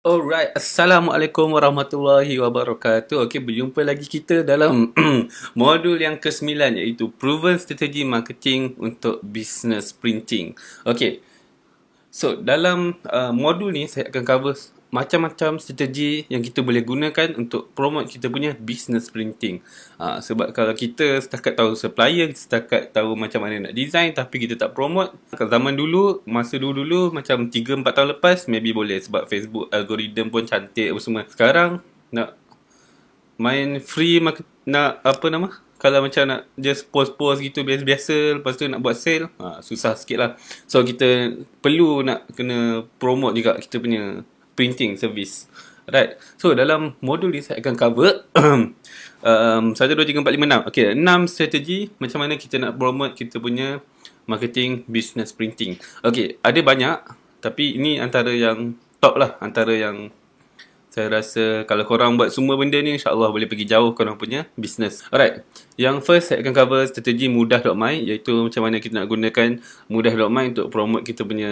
Alright, Assalamualaikum Warahmatullahi Wabarakatuh Okay, berjumpa lagi kita dalam modul yang ke-9 iaitu Proven Strategy Marketing untuk Business Printing Okay, so dalam uh, modul ni saya akan cover macam-macam strategi yang kita boleh gunakan untuk promote kita punya business printing. Uh, sebab kalau kita setakat tahu supplier, kita setakat tahu macam mana nak design tapi kita tak promote. Kat zaman dulu, masa dulu-dulu macam 3-4 tahun lepas maybe boleh sebab Facebook algorithm pun cantik apa semua. Sekarang nak main free market, nak apa nama? Kalau macam nak just post-post gitu biasa-biasa lepas tu nak buat sale, uh, susah sikit lah. So kita perlu nak kena promote juga kita punya printing service. Right. So dalam modul ni saya akan cover um 1 2 3 4 5 6. Okey, 6 strategi macam mana kita nak promote kita punya marketing business printing. Okey, ada banyak tapi ini antara yang top lah, antara yang saya rasa kalau korang buat semua benda ni insyaAllah boleh pergi jauh korang punya business. Alright, yang first saya akan cover strategi mudah.my iaitu macam mana kita nak gunakan mudah.my untuk promote kita punya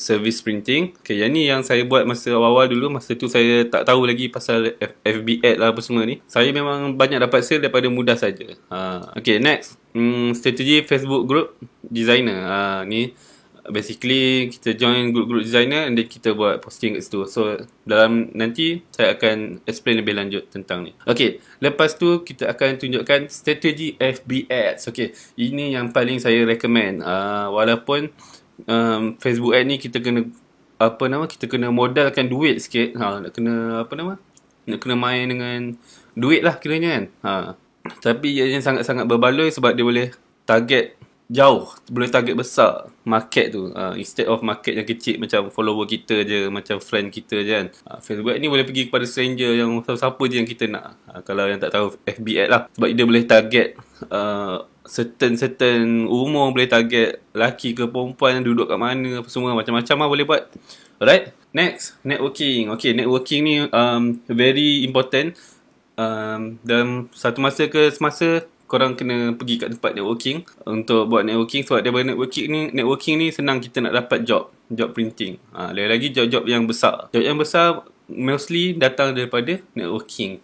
service printing. Okay, yang ni yang saya buat masa awal-awal dulu, masa tu saya tak tahu lagi pasal FB ad lah apa semua ni. Saya memang banyak dapat sale daripada mudah saja. Uh, okay, next. Hmm, strategi Facebook Group Designer. Uh, ni basically kita join group-group designer and then kita buat posting kat situ. So dalam nanti saya akan explain lebih lanjut tentang ni. Okay, lepas tu kita akan tunjukkan strategi FB Ads. Okay, ini yang paling saya recommend. Uh, walaupun um, Facebook Ad ni kita kena apa nama kita kena modalkan duit sikit ha nak kena apa nama nak kena main dengan duit lah kiranya kan ha tapi ia sangat-sangat berbaloi sebab dia boleh target jauh boleh target besar market tu uh, instead of market yang kecil macam follower kita je macam friend kita je kan uh, Facebook ni boleh pergi kepada stranger yang siapa je yang kita nak uh, kalau yang tak tahu FB ad lah sebab dia boleh target uh, certain-certain umur boleh target lelaki ke perempuan yang duduk kat mana apa semua macam-macam lah boleh buat alright next networking okay networking ni um, very important um, dalam satu masa ke semasa korang kena pergi kat tempat networking untuk buat networking sebab daripada networking ni networking ni senang kita nak dapat job job printing ha, lagi lagi job job yang besar job yang besar mostly datang daripada networking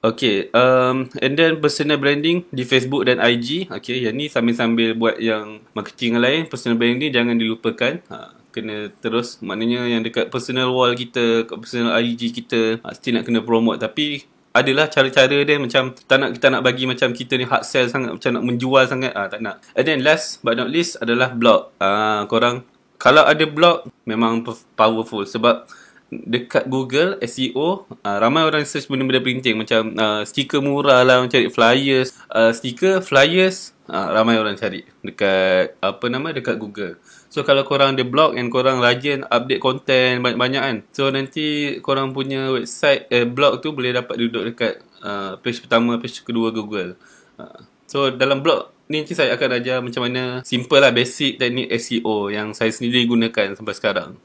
Okay, um, and then personal branding di Facebook dan IG. Okay, yang ni sambil-sambil buat yang marketing yang lain, personal branding ni jangan dilupakan. Ha, kena terus, maknanya yang dekat personal wall kita, personal IG kita, ha, still nak kena promote. Tapi adalah cara-cara dia macam tak nak kita nak bagi macam kita ni hard sell sangat macam nak menjual sangat ah tak nak and then last but not least adalah blog ah korang kalau ada blog memang powerful sebab dekat Google SEO uh, ah, ramai orang search benda-benda penting macam uh, stiker murah lah cari flyers uh, stiker flyers uh, ramai orang cari dekat apa nama dekat Google So kalau korang ada blog and korang rajin update konten banyak-banyak kan. So nanti korang punya website eh, blog tu boleh dapat duduk dekat uh, page pertama, page kedua Google. Uh, so dalam blog ni nanti saya akan ajar macam mana simple lah basic teknik SEO yang saya sendiri gunakan sampai sekarang.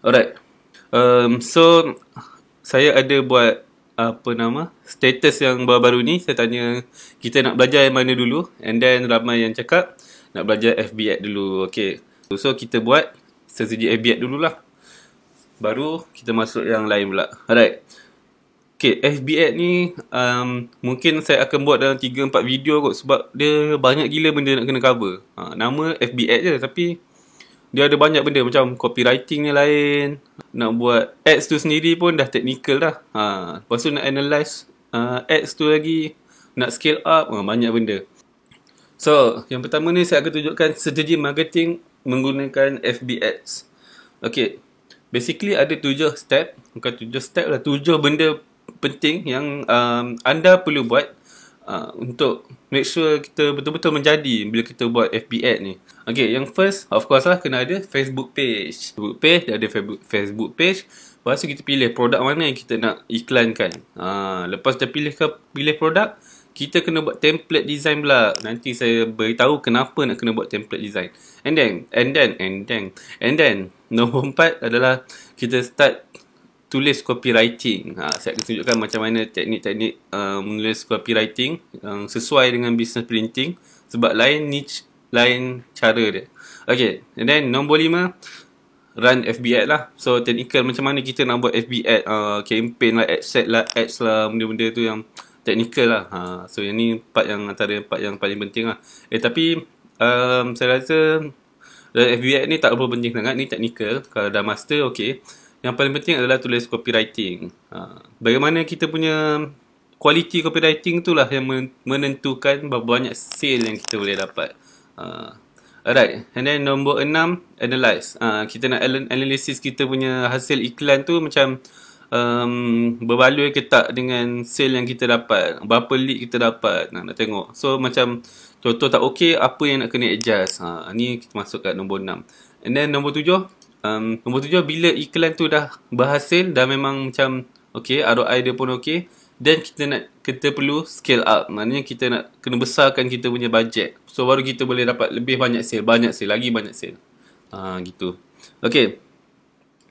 Alright. Um, so saya ada buat apa nama status yang baru-baru ni saya tanya kita nak belajar yang mana dulu and then ramai yang cakap nak belajar FB Ad dulu. Okay. So, kita buat sesuji FB Ad dululah. Baru kita masuk yang lain pula. Alright. okey FB ni um, mungkin saya akan buat dalam 3-4 video kot sebab dia banyak gila benda nak kena cover. Ha, nama FB Ad je tapi dia ada banyak benda macam copywriting ni lain. Nak buat ads tu sendiri pun dah technical dah. Ha, lepas tu nak analyse uh, ads tu lagi. Nak scale up, ha, banyak benda. So, yang pertama ni saya akan tunjukkan strategi marketing menggunakan FB Ads. Okay, basically ada tujuh step. Bukan tujuh step lah, tujuh benda penting yang um, anda perlu buat Uh, untuk make sure kita betul-betul menjadi bila kita buat FB ad ni. Okay, yang first of course lah kena ada Facebook page. Facebook page, dia ada Facebook page. Lepas kita pilih produk mana yang kita nak iklankan. Uh, lepas dah pilih, pilih produk, kita kena buat template design pula. Nanti saya beritahu kenapa nak kena buat template design. And then, and then, and then, and then, nombor empat adalah kita start tulis copywriting. Ha, saya akan tunjukkan macam mana teknik-teknik uh, menulis copywriting um, sesuai dengan business printing sebab lain niche, lain cara dia. Okay, and then nombor lima, run FB ad lah. So, technical macam mana kita nak buat FB ad, uh, campaign lah, ad set lah, ads lah, benda-benda tu yang Teknikal lah. Ha. So yang ni part yang antara part yang paling penting lah. Eh tapi um, saya rasa eh, FBX ni tak berapa penting sangat. Ni teknikal Kalau dah master, okay. Yang paling penting adalah tulis copywriting. Ha. Bagaimana kita punya quality copywriting tu lah yang menentukan berapa banyak sale yang kita boleh dapat. Ha. Alright, and then nombor enam, analyze. Uh, ha, kita nak analisis kita punya hasil iklan tu macam uh, um, berbaloi ke tak dengan sale yang kita dapat berapa lead kita dapat nah, nak tengok so macam contoh tak okey apa yang nak kena adjust ha, ni kita masuk kat nombor 6 and then nombor 7 um, nombor 7 bila iklan tu dah berhasil dah memang macam okey ROI dia pun okey then kita nak kita perlu scale up maknanya kita nak kena besarkan kita punya budget so baru kita boleh dapat lebih banyak sale banyak sale lagi banyak sale ha, gitu okey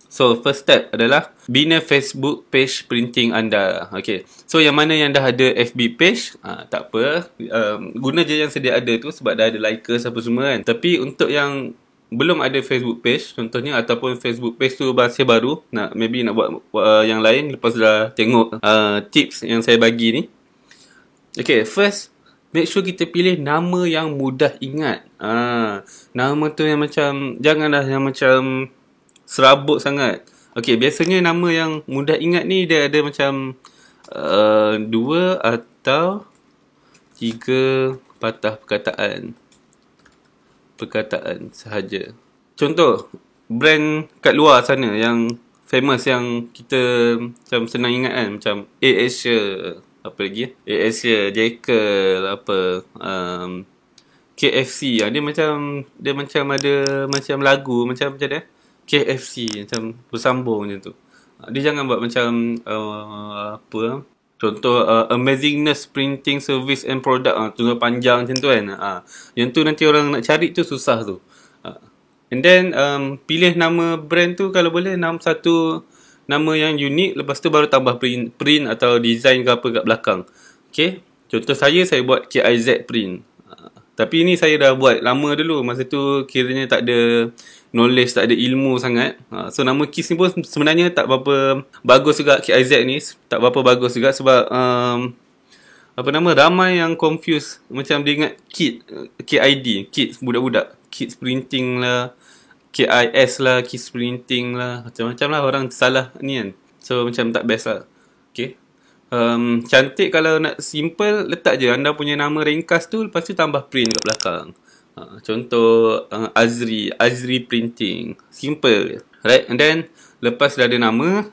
So first step adalah bina Facebook page printing anda. Okay. So yang mana yang dah ada FB page, ha, tak apa. Um, guna je yang sedia ada tu sebab dah ada likers apa semua kan. Tapi untuk yang belum ada Facebook page contohnya ataupun Facebook page tu masih baru nak maybe nak buat uh, yang lain lepas dah tengok uh, tips yang saya bagi ni Okay. first make sure kita pilih nama yang mudah ingat ah nama tu yang macam janganlah yang macam serabut sangat. Okey, biasanya nama yang mudah ingat ni dia ada macam uh, dua atau tiga patah perkataan. Perkataan sahaja. Contoh, brand kat luar sana yang famous yang kita macam senang ingat kan. Macam A-Asia, apa lagi ya? A-Asia, Jekyll, apa... Um, KFC ya. Ah, dia macam dia macam ada macam lagu macam macam dia KFC macam bersambung macam tu. Dia jangan buat macam uh, apa contoh uh, amazingness printing service and product ah uh, panjang macam tu kan. uh, yang tu nanti orang nak cari tu susah tu. Uh, and then um, pilih nama brand tu kalau boleh nama satu nama yang unik lepas tu baru tambah print, print atau design ke apa kat belakang. Okay. Contoh saya saya buat KIZ print. Tapi ni saya dah buat lama dulu. Masa tu kiranya tak ada knowledge, tak ada ilmu sangat. Ha, so nama KISS ni pun sebenarnya tak berapa bagus juga. KIZ ni tak berapa bagus juga sebab um, apa nama ramai yang confused macam dia ingat KID, KID, KIDS budak-budak. KIDS printing lah, KIS lah, KIDS printing lah. Macam-macam lah orang salah ni kan. So macam tak best lah. Okay. Um, cantik kalau nak simple letak je anda punya nama ringkas tu lepas tu tambah print kat belakang. Uh, contoh uh, Azri, Azri Printing. Simple. Right? And then lepas dah ada nama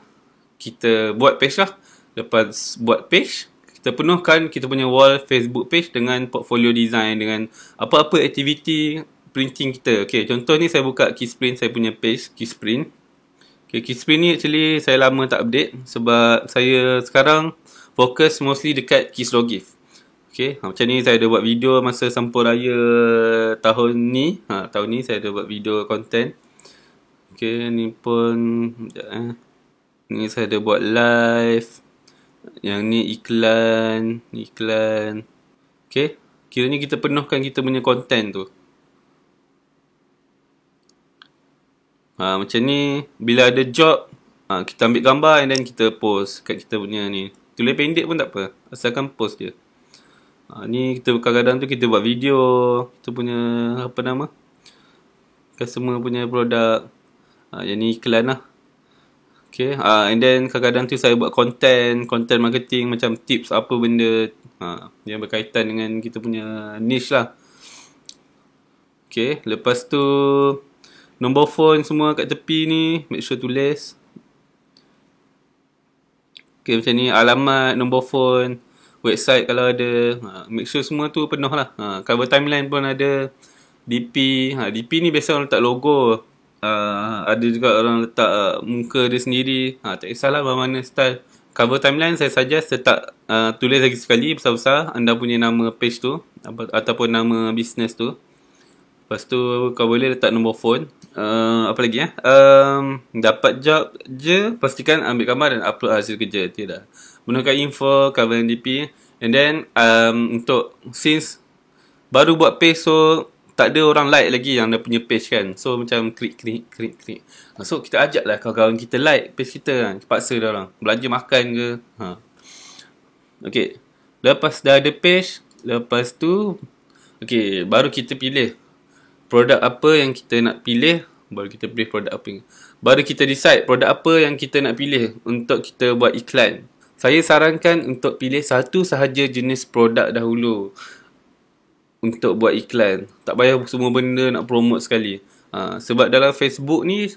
kita buat page lah. Lepas buat page kita penuhkan kita punya wall Facebook page dengan portfolio design dengan apa-apa aktiviti printing kita. Okay, contoh ni saya buka Kissprint saya punya page Kissprint. Okay, Kissprint ni actually saya lama tak update sebab saya sekarang Fokus mostly dekat Kislogif. Okay, ha, macam ni saya ada buat video masa sampur raya tahun ni. Ha, tahun ni saya ada buat video content. Okay, ni pun... Sekejap eh. Ni saya ada buat live. Yang ni iklan. Iklan. Okay, kira ni kita penuhkan kita punya content tu. Ha, macam ni, bila ada job, ha, kita ambil gambar and then kita post kat kita punya ni. Tulis pendek pun tak apa. Asalkan post je. Ha, ni kita kadang-kadang tu kita buat video. Kita punya apa nama. Customer punya produk. Ha, yang ni iklan lah. Okay. Ha, and then kadang-kadang tu saya buat content. Content marketing macam tips apa benda. Ha, yang berkaitan dengan kita punya niche lah. Okay. Lepas tu. Nombor phone semua kat tepi ni. Make sure tulis. Okay macam ni alamat, nombor phone, website kalau ada ha, Make sure semua tu penuh lah ha, Cover timeline pun ada DP, ha, DP ni biasa orang letak logo ha, Ada juga orang letak uh, muka dia sendiri ha, Tak kisahlah mana-mana style Cover timeline saya suggest letak uh, tulis lagi sekali besar-besar Anda punya nama page tu ataupun nama business tu Lepas tu kau boleh letak nombor phone. Uh, apa lagi ya? Um, dapat job je, pastikan ambil gambar dan upload hasil kerja. Tidak. Menukar info, cover NDP. And then, um, untuk since baru buat page, so tak ada orang like lagi yang dah punya page kan. So, macam klik, klik, klik, klik. So, kita ajak lah kawan-kawan kita like page kita kan. Paksa dia orang. Belanja makan ke. Ha. Okay. Lepas dah ada page, lepas tu, okay, baru kita pilih produk apa yang kita nak pilih baru kita pilih produk apa yang, baru kita decide produk apa yang kita nak pilih untuk kita buat iklan saya sarankan untuk pilih satu sahaja jenis produk dahulu untuk buat iklan tak payah semua benda nak promote sekali ha, sebab dalam Facebook ni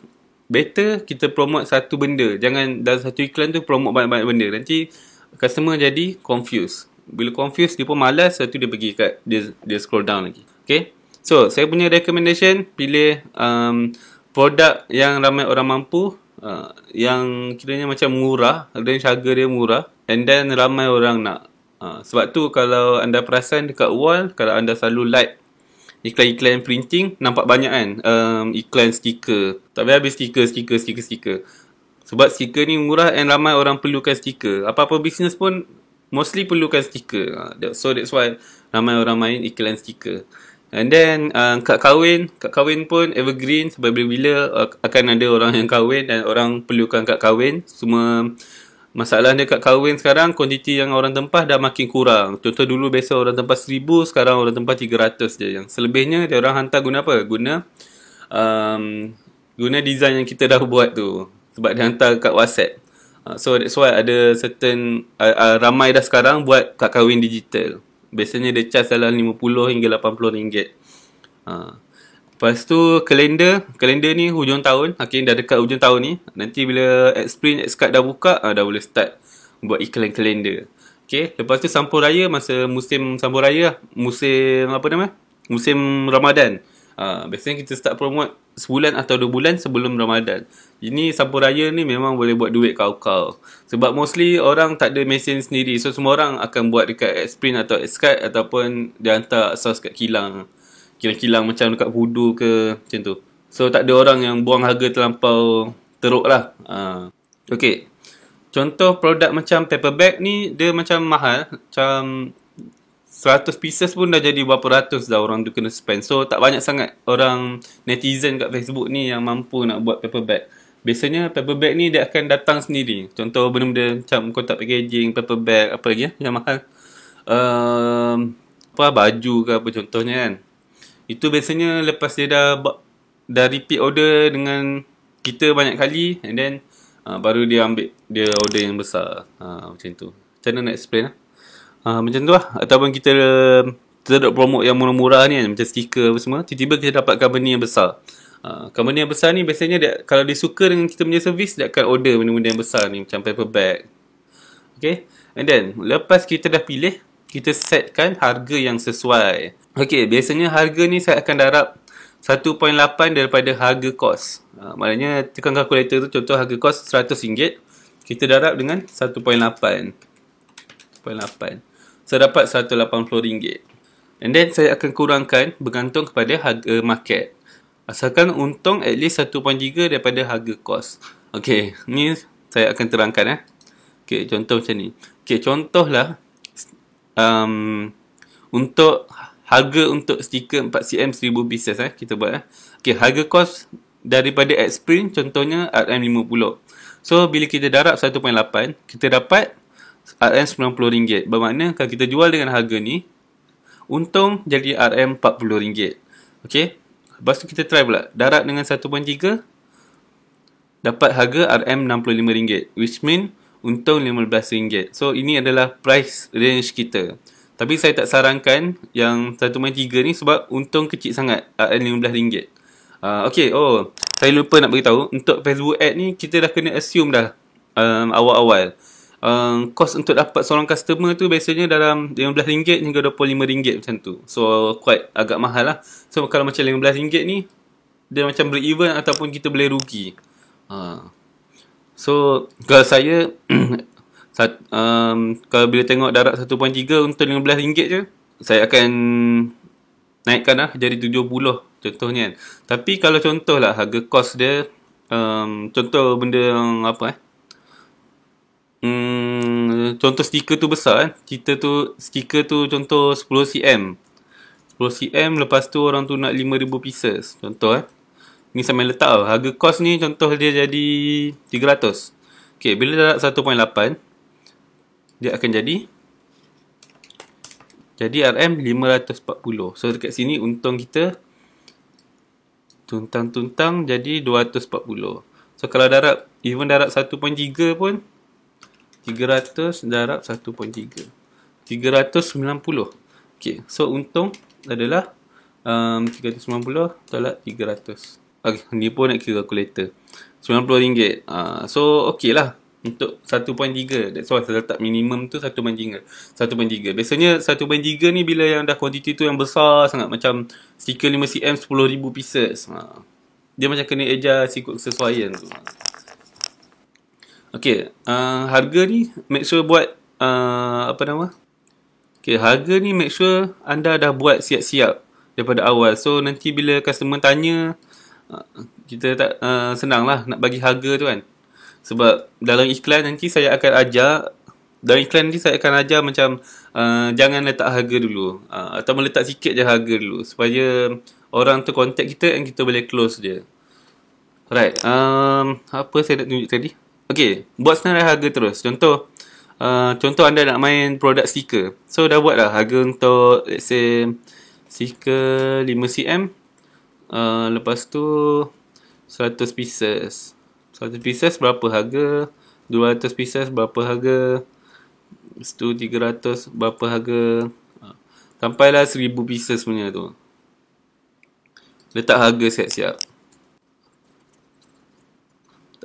better kita promote satu benda jangan dalam satu iklan tu promote banyak-banyak benda nanti customer jadi confused bila confused dia pun malas satu dia pergi kat dia dia scroll down lagi okey So, saya punya recommendation pilih um, produk yang ramai orang mampu uh, yang kiranya macam murah, range harga dia murah and then ramai orang nak. Uh, sebab tu kalau anda perasan dekat wall, kalau anda selalu like iklan-iklan printing, nampak banyak kan um, iklan stiker. Tak payah habis stiker, stiker, stiker, stiker. Sebab stiker ni murah and ramai orang perlukan stiker. Apa-apa bisnes pun mostly perlukan stiker. Uh, so, that's why ramai orang main iklan stiker. And then uh, kad kahwin, kad kahwin pun evergreen sebab bila-bila uh, akan ada orang yang kahwin dan orang perlukan kad kahwin. Semua masalah dia kad kahwin sekarang kuantiti yang orang tempah dah makin kurang. Contoh dulu biasa orang tempah seribu, sekarang orang tempah ratus je. Yang selebihnya dia orang hantar guna apa? Guna um, guna design yang kita dah buat tu. Sebab dia hantar kat WhatsApp. Uh, so that's why ada certain uh, uh, ramai dah sekarang buat kad kahwin digital. Biasanya dia charge dalam RM50 hingga RM80 uh, ha. Lepas tu kalender Kalender ni hujung tahun Okay dah dekat hujung tahun ni Nanti bila Xprint Xcard dah buka uh, Dah boleh start buat iklan kalender Okay lepas tu sampur raya Masa musim sampur raya Musim apa nama Musim Ramadan. Ha, biasanya kita start promote sebulan atau dua bulan sebelum Ramadan. Ini sampur raya ni memang boleh buat duit kau-kau. Sebab mostly orang tak ada mesin sendiri. So semua orang akan buat dekat Xprint atau Xcard ataupun dia hantar sos kat kilang. Kilang-kilang macam dekat Hudu ke macam tu. So tak ada orang yang buang harga terlampau teruk lah. Ha. Okay. Contoh produk macam paper bag ni dia macam mahal. Macam Seratus pieces pun dah jadi berapa ratus dah orang tu kena spend. So tak banyak sangat orang netizen kat Facebook ni yang mampu nak buat paper bag. Biasanya paper bag ni dia akan datang sendiri. Contoh benda-benda macam kotak packaging, paper bag, apa lagi ya, yang mahal. Um, apa baju ke apa contohnya kan. Itu biasanya lepas dia dah dah repeat order dengan kita banyak kali and then uh, baru dia ambil dia order yang besar. Uh, macam tu. Macam mana nak explain lah? Ha? uh, macam tu lah ataupun kita kita nak promote yang murah-murah ni kan, macam stiker apa semua tiba-tiba kita dapat company yang besar uh, company yang besar ni biasanya dia, kalau dia suka dengan kita punya servis dia akan order benda-benda yang besar ni macam paper bag Okay, and then lepas kita dah pilih, kita setkan harga yang sesuai. Okay, biasanya harga ni saya akan darab 1.8 daripada harga kos. Uh, maknanya tekan kalkulator tu contoh harga kos RM100, kita darab dengan 1.8 saya dapat RM180. And then saya akan kurangkan bergantung kepada harga market. Asalkan untung at least 1.3 daripada harga kos. Okay, ni saya akan terangkan eh. Okay, contoh macam ni. Okay, contohlah um, untuk harga untuk stiker 4cm 1000 pieces eh. Kita buat eh. Okay, harga kos daripada x contohnya RM50. So, bila kita darab 1.8, kita dapat RM90 bermakna kalau kita jual dengan harga ni untung jadi RM40 ok lepas tu kita try pula darat dengan 1.3 dapat harga RM65 which mean untung RM15 so ini adalah price range kita tapi saya tak sarankan yang 1.3 ni sebab untung kecil sangat RM15 uh, ok oh saya lupa nak beritahu untuk Facebook ad ni kita dah kena assume dah um, awal-awal um, cost untuk dapat seorang customer tu biasanya dalam RM15 hingga RM25 macam tu. So quite agak mahal lah. So kalau macam RM15 ni dia macam break even ataupun kita boleh rugi. Uh. So kalau saya sat, um, kalau bila tengok darat 1.3 untuk RM15 je saya akan naikkan lah jadi 70 contohnya kan. Tapi kalau contohlah harga cost dia um, contoh benda yang apa eh Hmm, contoh stiker tu besar eh. Kita tu stiker tu contoh 10 cm. 10 cm lepas tu orang tu nak 5000 pieces. Contoh eh. Ni sampai letak tau. Harga kos ni contoh dia jadi 300. Okey, bila dah 1.8 dia akan jadi jadi RM 540. So dekat sini untung kita tuntang-tuntang jadi 240. So kalau darab even darab 1.3 pun 300 darab 1.3. 390. Okey, so untung adalah um, 390 tolak 300. Okey, ni pun nak kira kalkulator. RM90. Uh, so, okey lah. Untuk 1.3. That's why saya letak minimum tu 1.3. 1.3. Biasanya 1.3 ni bila yang dah kuantiti tu yang besar sangat. Macam stiker 5cm 10,000 pieces. Uh, dia macam kena adjust ikut sesuaian tu. Okay, uh, harga ni make sure buat uh, apa nama? Okay, harga ni make sure anda dah buat siap-siap daripada awal. So nanti bila customer tanya, uh, kita tak uh, senang lah nak bagi harga tu kan. Sebab dalam iklan nanti saya akan ajar, dalam iklan nanti saya akan ajar macam uh, jangan letak harga dulu. Uh, atau meletak sikit je harga dulu supaya orang tu contact kita dan kita boleh close dia. Right, um, apa saya nak tunjuk tadi? Okay, buat senarai harga terus. Contoh, uh, contoh anda nak main produk stiker. So, dah buat lah harga untuk, let's say, stiker 5cm. Uh, lepas tu, 100 pieces. 100 pieces berapa harga? 200 pieces berapa harga? Lepas tu, 300 berapa harga? Ha. Sampailah 1000 pieces punya tu. Letak harga siap-siap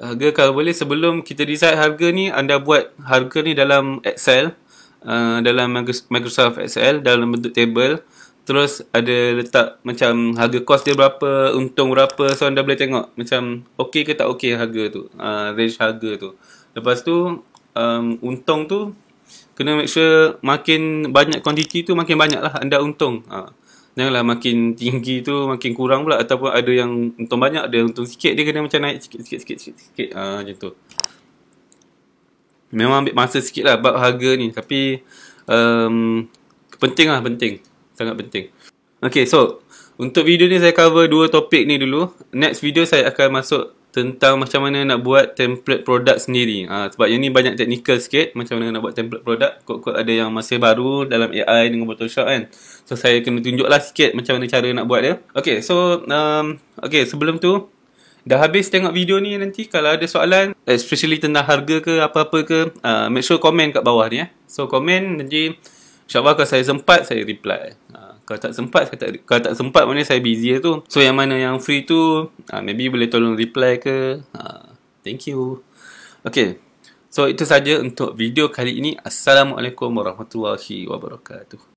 harga kalau boleh sebelum kita decide harga ni anda buat harga ni dalam Excel uh, dalam Microsoft Excel dalam bentuk table terus ada letak macam harga kos dia berapa untung berapa so anda boleh tengok macam okey ke tak okey harga tu uh, range harga tu lepas tu um, untung tu kena make sure makin banyak quantity tu makin banyak lah anda untung uh. Janganlah makin tinggi tu makin kurang pula ataupun ada yang untung banyak ada yang untung sikit dia kena macam naik sikit sikit sikit sikit, sikit. Ha, macam tu. Memang ambil masa sikit lah bab harga ni tapi um, penting lah penting. Sangat penting. Okay so untuk video ni saya cover dua topik ni dulu. Next video saya akan masuk tentang macam mana nak buat template produk sendiri. Ha, sebab yang ni banyak teknikal sikit macam mana nak buat template produk. Kod-kod ada yang masih baru dalam AI dengan Photoshop kan. So saya kena tunjuklah sikit macam mana cara nak buat dia. Okay, so um, okay, sebelum tu dah habis tengok video ni nanti kalau ada soalan eh, especially tentang harga ke apa-apa ke uh, make sure komen kat bawah ni eh. So komen nanti insyaAllah kalau saya sempat saya reply. Uh, kalau tak sempat saya tak kalau tak sempat mana saya busy lah tu. So yang mana yang free tu uh, maybe boleh tolong reply ke. Uh, thank you. Okay. So itu saja untuk video kali ini. Assalamualaikum warahmatullahi wabarakatuh.